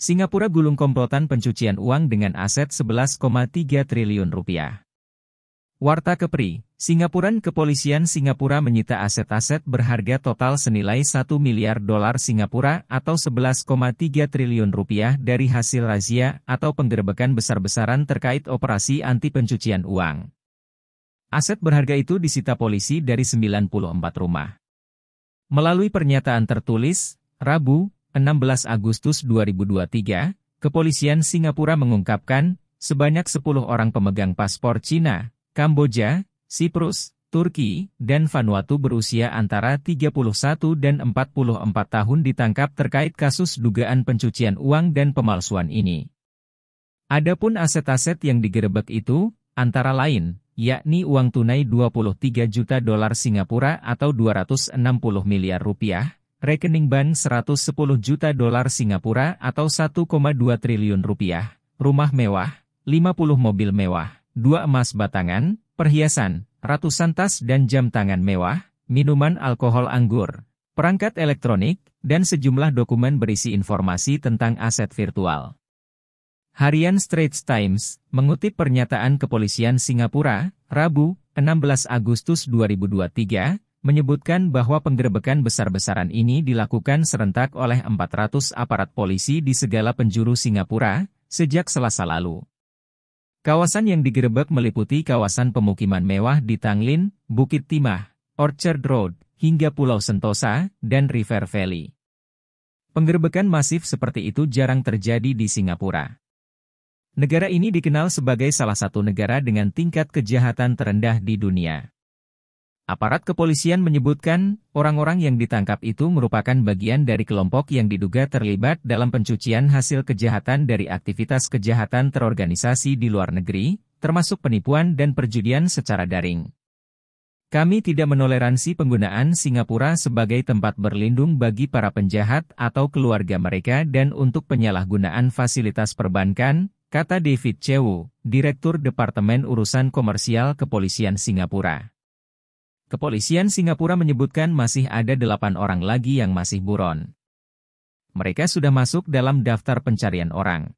Singapura gulung komplotan pencucian uang dengan aset 11,3 triliun rupiah. Warta Kepri, Singapuran Kepolisian Singapura menyita aset-aset berharga total senilai 1 miliar dolar Singapura atau 11,3 triliun rupiah dari hasil razia atau penggerebekan besar-besaran terkait operasi anti pencucian uang. Aset berharga itu disita polisi dari 94 rumah. Melalui pernyataan tertulis, Rabu, 16 Agustus 2023, kepolisian Singapura mengungkapkan, sebanyak 10 orang pemegang paspor Cina, Kamboja, Siprus, Turki, dan Vanuatu berusia antara 31 dan 44 tahun ditangkap terkait kasus dugaan pencucian uang dan pemalsuan ini. Adapun aset-aset yang digerebek itu, antara lain, yakni uang tunai 23 juta dolar Singapura atau 260 miliar rupiah, rekening bank 110 juta dolar Singapura atau 1,2 triliun rupiah, rumah mewah, 50 mobil mewah, 2 emas batangan, perhiasan, ratusan tas dan jam tangan mewah, minuman alkohol anggur, perangkat elektronik, dan sejumlah dokumen berisi informasi tentang aset virtual. Harian Straits Times mengutip pernyataan kepolisian Singapura, Rabu, 16 Agustus 2023, menyebutkan bahwa penggerebekan besar-besaran ini dilakukan serentak oleh 400 aparat polisi di segala penjuru Singapura, sejak selasa lalu. Kawasan yang digerebek meliputi kawasan pemukiman mewah di Tanglin, Bukit Timah, Orchard Road, hingga Pulau Sentosa, dan River Valley. Penggerebekan masif seperti itu jarang terjadi di Singapura. Negara ini dikenal sebagai salah satu negara dengan tingkat kejahatan terendah di dunia. Aparat kepolisian menyebutkan, orang-orang yang ditangkap itu merupakan bagian dari kelompok yang diduga terlibat dalam pencucian hasil kejahatan dari aktivitas kejahatan terorganisasi di luar negeri, termasuk penipuan dan perjudian secara daring. Kami tidak menoleransi penggunaan Singapura sebagai tempat berlindung bagi para penjahat atau keluarga mereka dan untuk penyalahgunaan fasilitas perbankan, kata David Chewu, Direktur Departemen Urusan Komersial Kepolisian Singapura. Kepolisian Singapura menyebutkan masih ada delapan orang lagi yang masih buron. Mereka sudah masuk dalam daftar pencarian orang.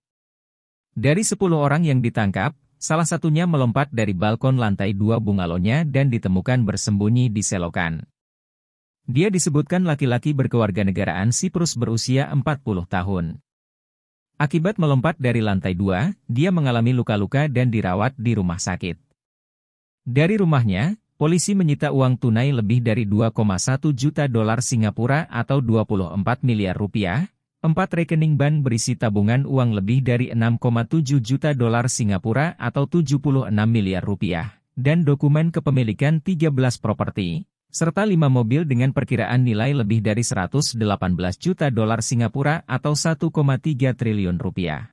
Dari sepuluh orang yang ditangkap, salah satunya melompat dari balkon lantai dua bungalonya dan ditemukan bersembunyi di selokan. Dia disebutkan laki-laki berkewarganegaraan Siprus berusia 40 tahun. Akibat melompat dari lantai dua, dia mengalami luka-luka dan dirawat di rumah sakit. Dari rumahnya, polisi menyita uang tunai lebih dari 2,1 juta dolar Singapura atau 24 miliar rupiah, empat rekening bank berisi tabungan uang lebih dari 6,7 juta dolar Singapura atau 76 miliar rupiah, dan dokumen kepemilikan 13 properti, serta 5 mobil dengan perkiraan nilai lebih dari 118 juta dolar Singapura atau 1,3 triliun rupiah.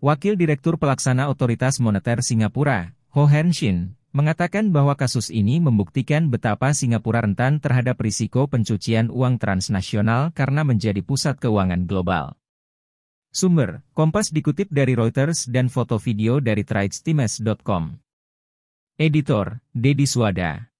Wakil Direktur Pelaksana Otoritas Moneter Singapura, Ho Henshin, mengatakan bahwa kasus ini membuktikan betapa Singapura rentan terhadap risiko pencucian uang transnasional karena menjadi pusat keuangan global. Sumber, Kompas dikutip dari Reuters dan foto video dari TrideStimes.com. Editor, Dedi Suwada.